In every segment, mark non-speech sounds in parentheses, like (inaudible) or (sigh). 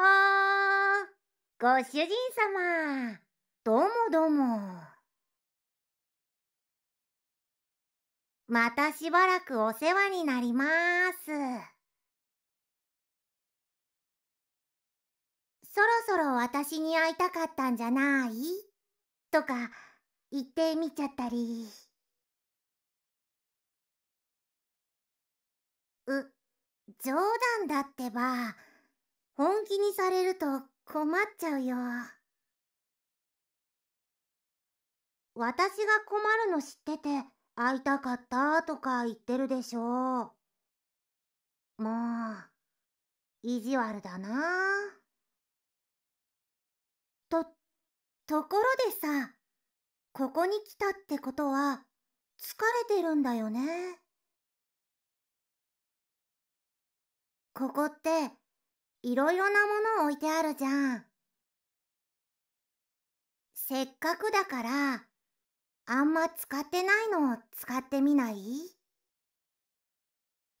はご主人様、どうもどうも。またしばらくお世話になります。そろそろ私に会いたかったんじゃないとか言ってみちゃったり。う、冗談だってば。本気にされると困っちゃうよ。私が困るの知ってて会いたかったとか言ってるでしょもう、意地悪だな。と、ところでさ、ここに来たってことは疲れてるんだよね。ここっていろいろなものを置いてあるじゃん。せっかくだから、あんま使ってないのを使ってみない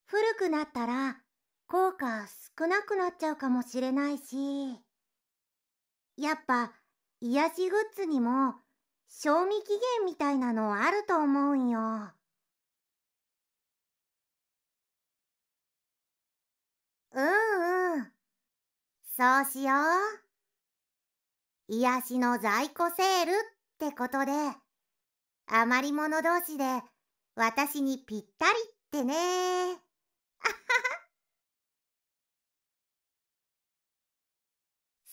古くなったら、効果少なくなっちゃうかもしれないし。やっぱ、癒しグッズにも、賞味期限みたいなのあると思うんよ。うんうん。そうしよう。癒しの在庫セールってことで、余り物同士で私にぴったりってね。あはは。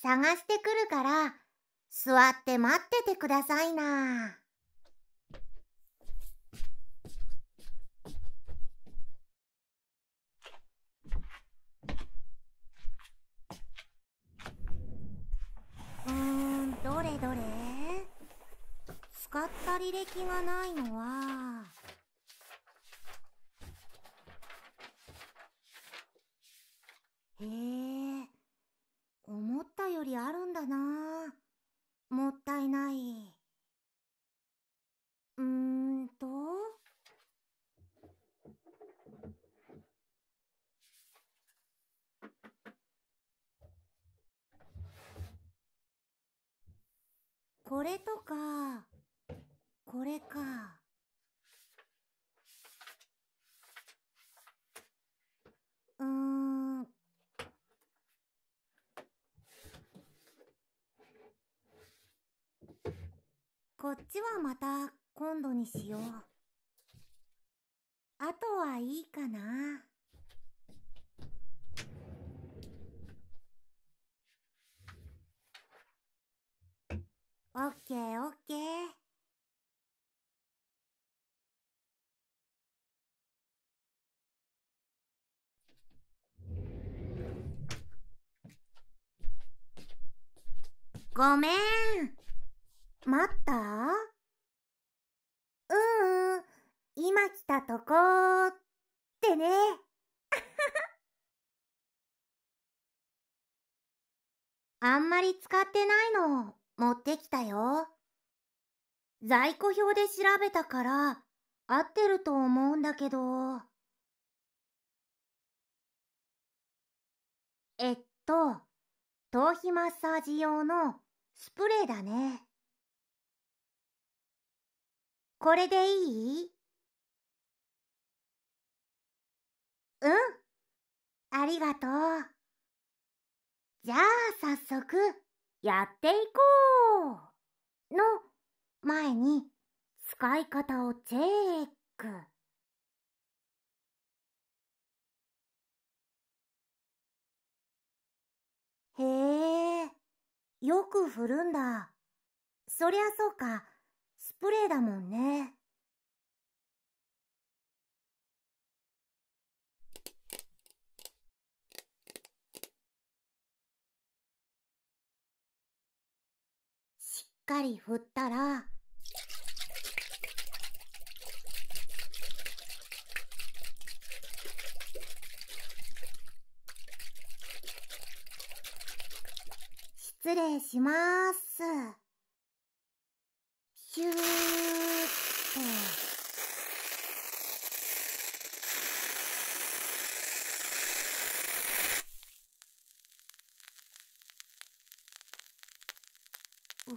探してくるから、座って待っててくださいな。使った履歴がないのは、へえ、思ったよりあるんだな。もったいない。うーんと。これとか。これか。うーん。こっちはまた今度にしよう。あとはいいかな。オッケーオッケー。ごめん。待ったうん、今来たとこってね。(laughs) あんまり使ってないの持ってきたよ。在庫表で調べたから合ってると思うんだけど。えっと、頭皮マッサージ用のスプレーだね。これでいいうん。ありがとう。じゃあ早速、やっていこうの前に使い方をチェック。へえ。よく振るんだ。そりゃそうか。スプレーだもんね。しっかり振ったら、礼しまーす。シューって。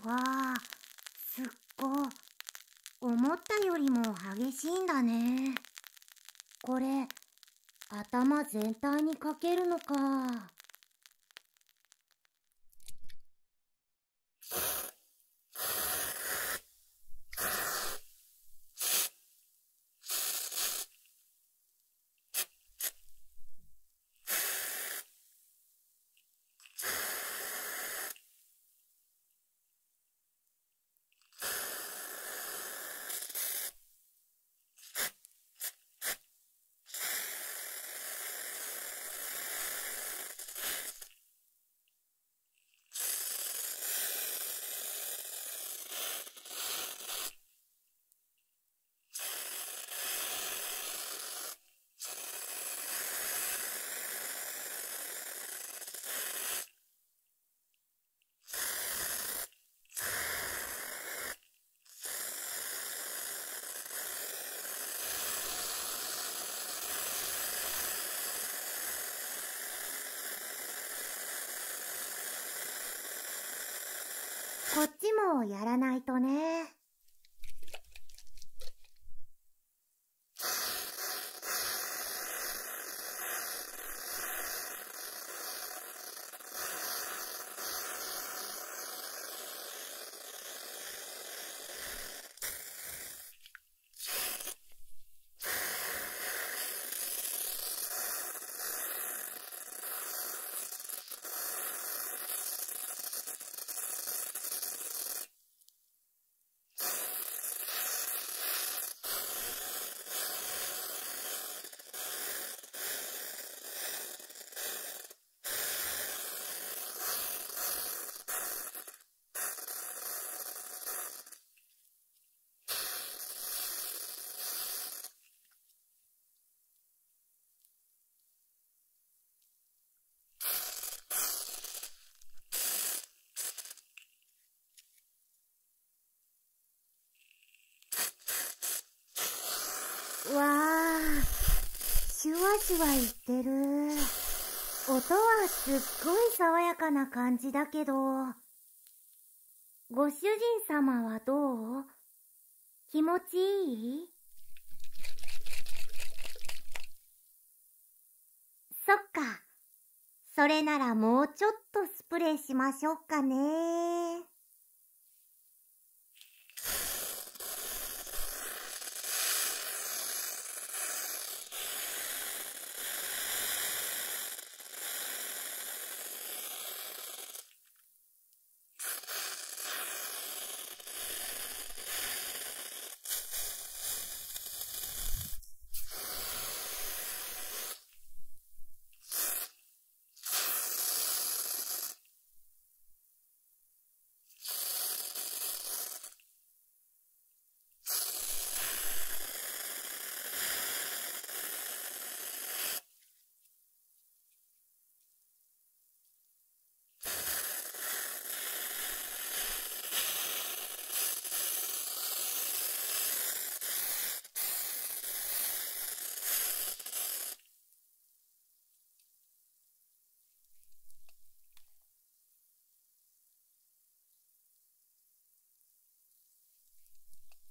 わあ、すっご。思ったよりも激しいんだね。これ、頭全体にかけるのか。こっちもやらないとね。ーは言ってる。音はすっごい爽やかな感じだけど、ご主人様はどう気持ちいいそっか。それならもうちょっとスプレーしましょうかね。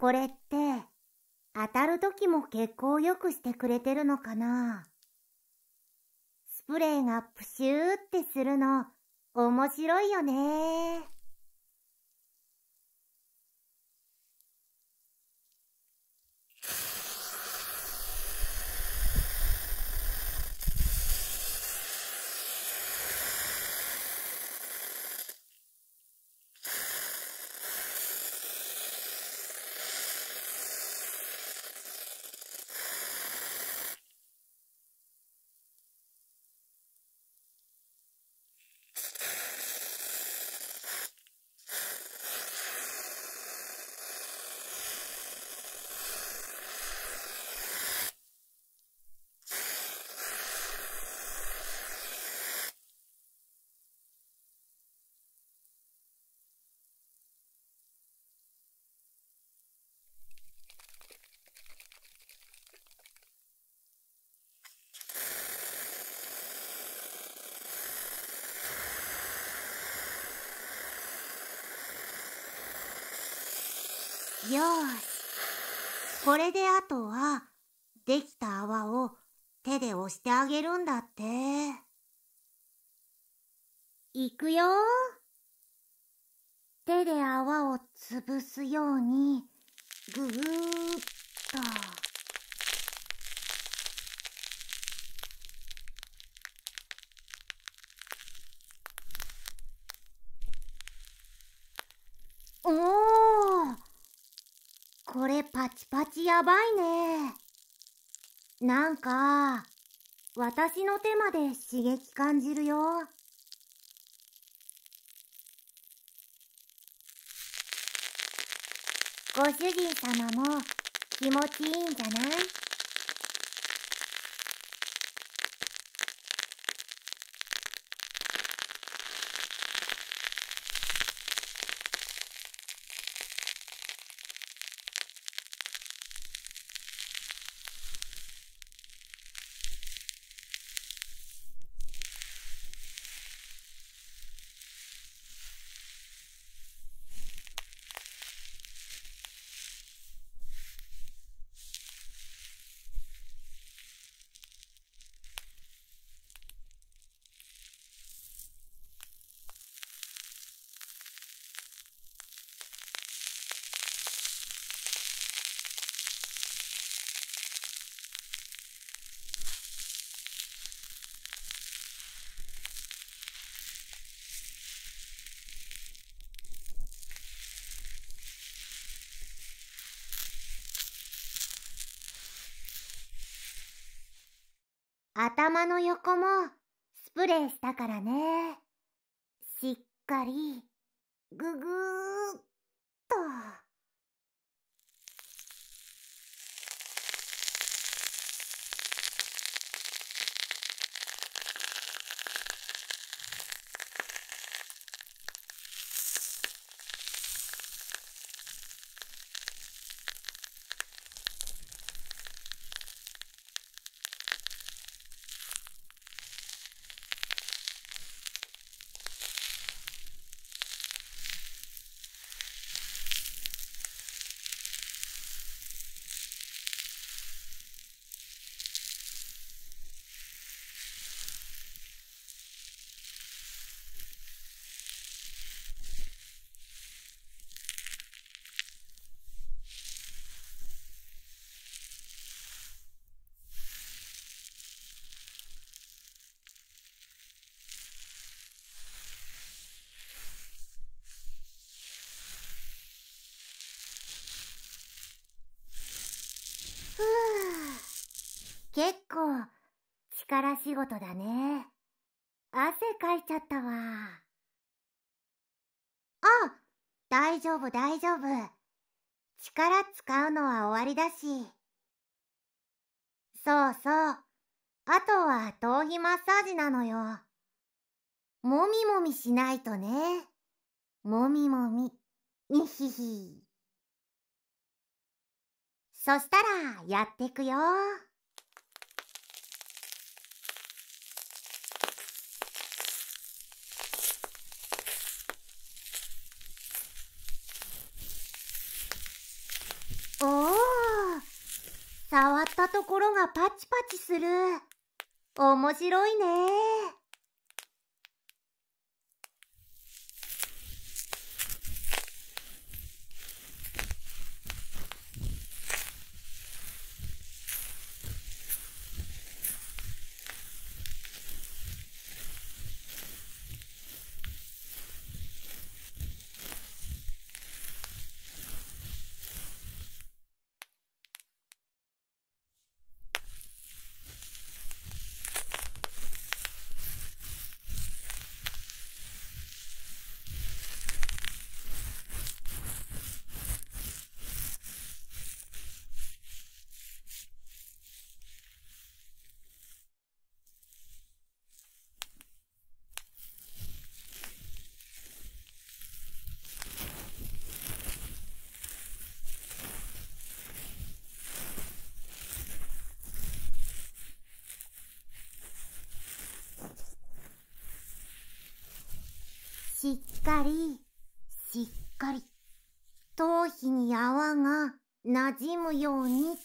これって、当たる時も血行を良くしてくれてるのかなスプレーがプシューってするの、面白いよねよしこれであとはできた泡を手で押してあげるんだっていくよ手で泡をつぶすようにぐーっと。パチパチやばいね。なんか、私の手まで刺激感じるよ。ご主人様も気持ちいいんじゃない頭の横もスプレーしたからね。しっかり、ぐぐー結構、力仕事だね。汗かいちゃったわ。あ、大丈夫大丈夫。力使うのは終わりだし。そうそう。あとは頭皮マッサージなのよ。もみもみしないとね。もみもみ。にひひ。そしたらやってくよ。おお触ったところがパチパチする面白いねしっかり、しっかり、頭皮に泡が馴染むように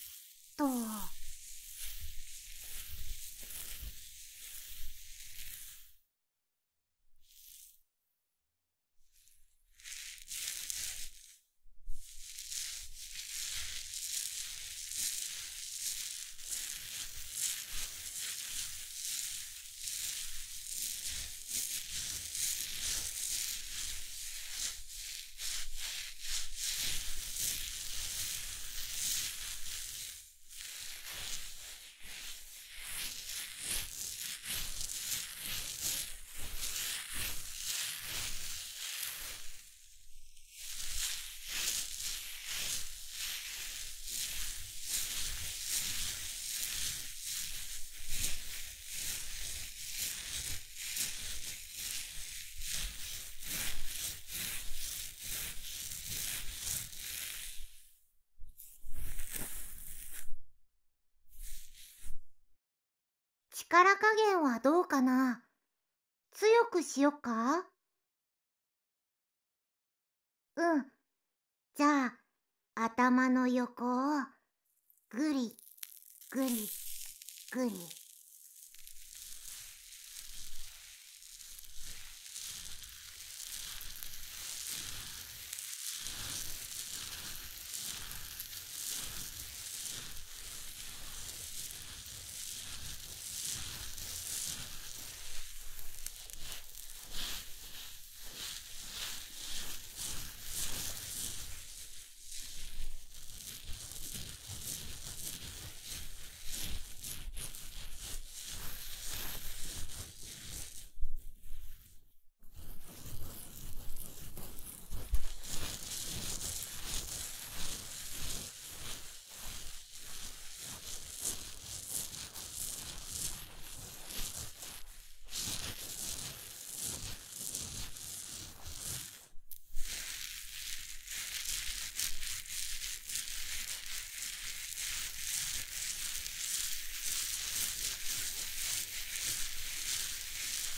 強くしよっかうん。じゃあ、頭の横を、ぐり、ぐり、ぐり。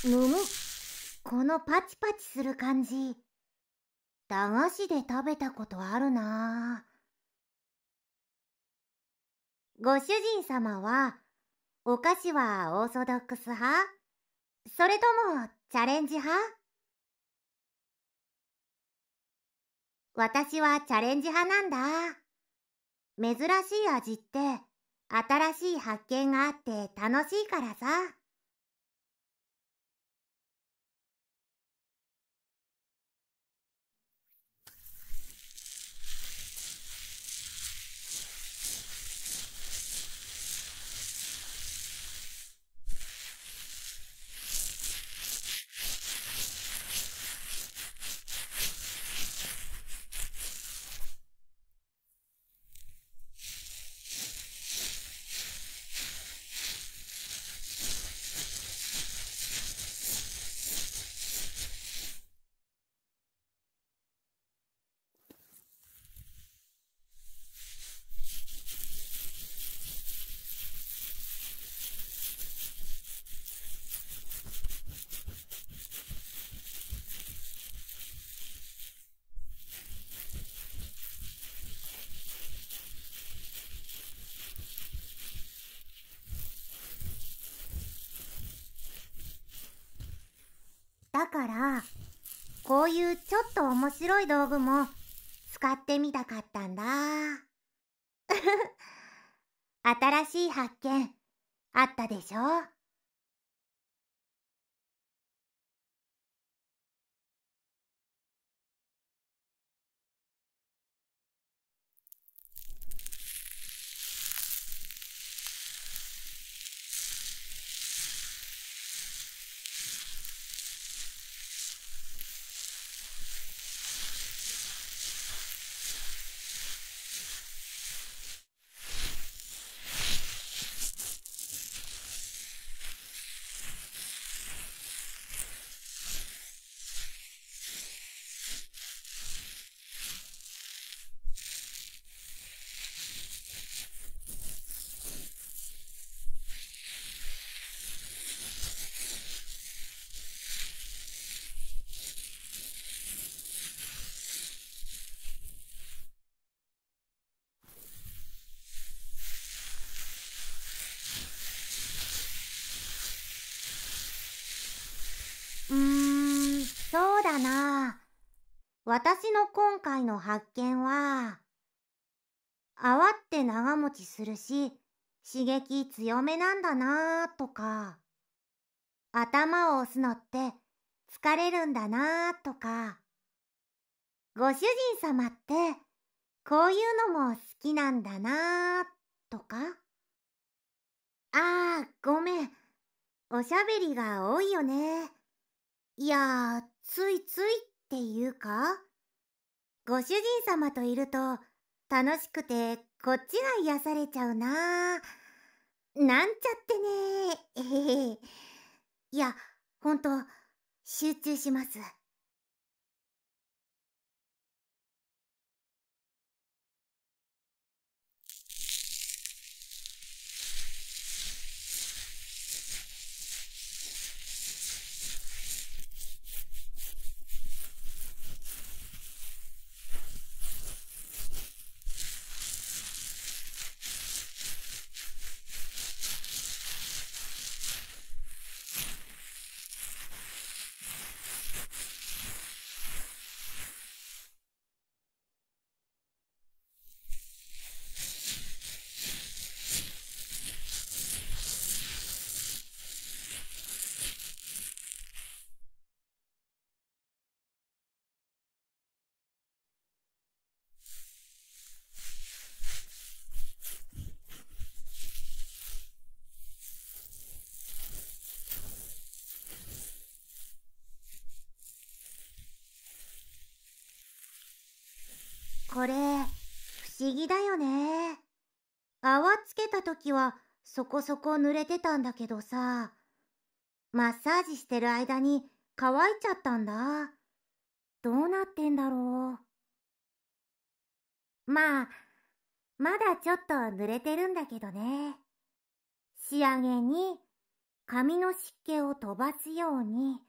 むむこのパチパチする感じ駄菓子で食べたことあるなご主人様はお菓子はオーソドックス派それともチャレンジ派私はチャレンジ派なんだ珍しい味って新しい発見があって楽しいからさ。ちょっと面白い道具も使ってみたかったんだ。(laughs) 新しい発見あったでしょ私の今回の発見は、泡って長持ちするし、刺激強めなんだなーとか、頭を押すのって疲れるんだなーとか、ご主人様ってこういうのも好きなんだなーとか。ああ、ごめん。おしゃべりが多いよね。いや、ついついっていうかご主人様といると楽しくてこっちが癒されちゃうななんちゃってねえへへいやほんと集中します。これ、不思議だよね。泡つけた時はそこそこ濡れてたんだけどさ、マッサージしてる間に乾いちゃったんだ。どうなってんだろう。まあ、まだちょっと濡れてるんだけどね。仕上げに髪の湿気を飛ばすように、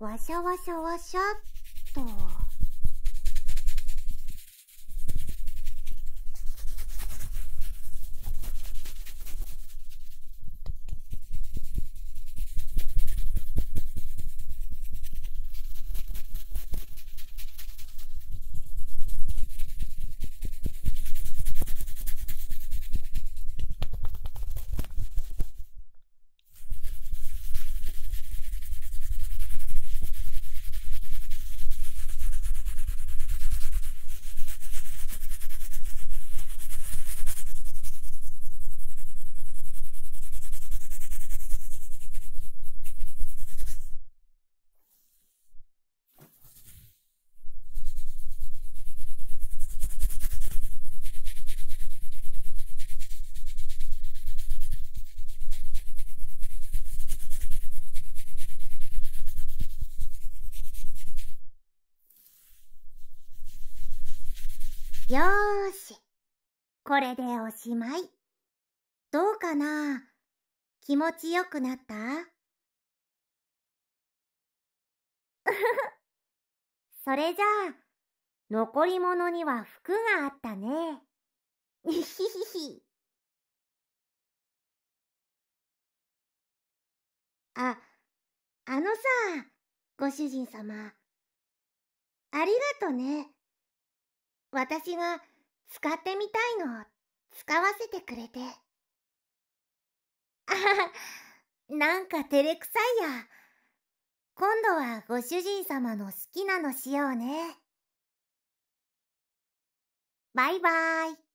わしゃわしゃわしゃっと。よーし。これでおしまい。どうかな気持ちよくなった (laughs) それじゃあ、残り物には服があったね。ひひひ。あ、あのさ、ご主人様。ありがとね。私が使ってみたいのを使わせてくれて。あ (laughs) なんか照れくさいや。今度はご主人様の好きなのしようね。バイバーイ。